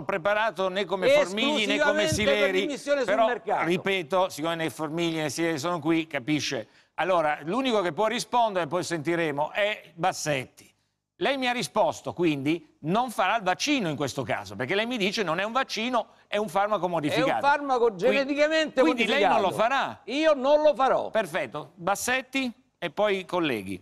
preparato né come Formigli né come Sileri, per però ripeto, siccome né Formigli né Sileri sono qui, capisce. Allora, l'unico che può rispondere, poi sentiremo, è Bassetti. Lei mi ha risposto, quindi, non farà il vaccino in questo caso, perché lei mi dice non è un vaccino, è un farmaco modificato. È un farmaco geneticamente quindi, modificato. Quindi lei non lo farà. Io non lo farò. Perfetto. Bassetti e poi colleghi.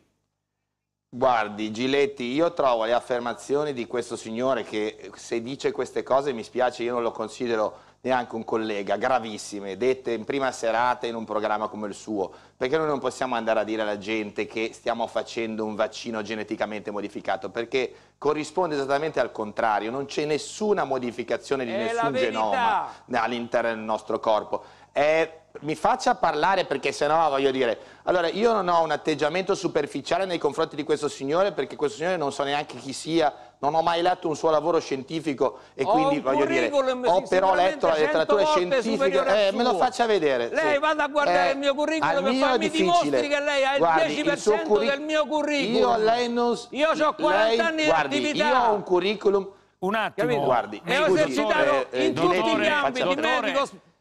Guardi Giletti, io trovo le affermazioni di questo signore che se dice queste cose mi spiace, io non lo considero neanche un collega, gravissime, dette in prima serata in un programma come il suo, perché noi non possiamo andare a dire alla gente che stiamo facendo un vaccino geneticamente modificato, perché corrisponde esattamente al contrario, non c'è nessuna modificazione di è nessun genoma all'interno del nostro corpo. È mi faccia parlare perché sennò voglio dire, allora io non ho un atteggiamento superficiale nei confronti di questo signore perché questo signore non so neanche chi sia, non ho mai letto un suo lavoro scientifico e ho quindi voglio dire, ho però letto la letteratura scientifica, eh, me lo faccia vedere. Lei sì. vada a guardare eh, il mio curriculum e mio mi dimostri che lei ha il 10% il curri... del mio curriculum. Io a lei non... Io ho 40 lei, anni guardi, di attività. Io ho un curriculum... Un attimo, Capito? guardi, e ho esercitato eh, eh, in dottore, tutti gli ambiti, medico, chirurgico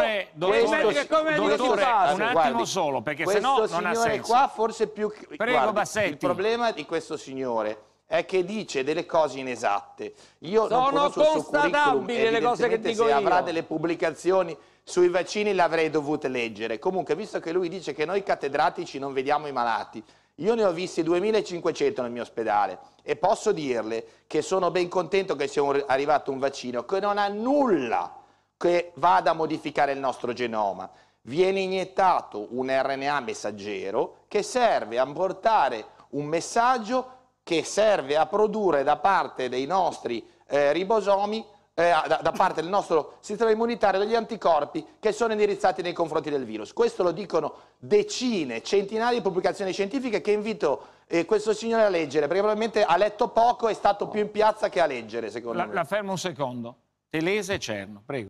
e dottore, come dottore passa, un attimo guardi, solo perché se no non ha senso qua forse più Prego, guardi, Bassetti. il problema di questo signore è che dice delle cose inesatte io sono non constatabili le cose che dico se io. avrà delle pubblicazioni sui vaccini le avrei dovute leggere comunque visto che lui dice che noi cattedratici non vediamo i malati io ne ho visti 2500 nel mio ospedale e posso dirle che sono ben contento che sia arrivato un vaccino che non ha nulla che vada a modificare il nostro genoma. Viene iniettato un RNA messaggero che serve a portare un messaggio che serve a produrre da parte dei nostri eh, ribosomi, eh, da, da, parte del nostro sistema immunitario, degli anticorpi che sono indirizzati nei confronti del virus. Questo lo dicono decine, centinaia di pubblicazioni scientifiche che invito eh, questo signore a leggere, perché probabilmente ha letto poco e è stato più in piazza che a leggere, secondo la, me. La fermo un secondo. Telese Cerno, prego.